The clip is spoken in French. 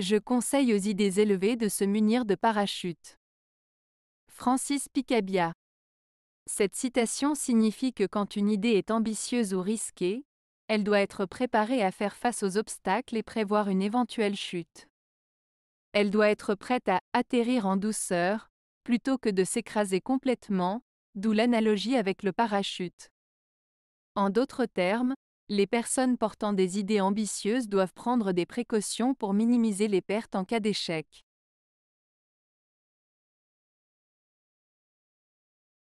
Je conseille aux idées élevées de se munir de parachutes. Francis Picabia. Cette citation signifie que quand une idée est ambitieuse ou risquée, elle doit être préparée à faire face aux obstacles et prévoir une éventuelle chute. Elle doit être prête à atterrir en douceur, plutôt que de s'écraser complètement, d'où l'analogie avec le parachute. En d'autres termes, les personnes portant des idées ambitieuses doivent prendre des précautions pour minimiser les pertes en cas d'échec.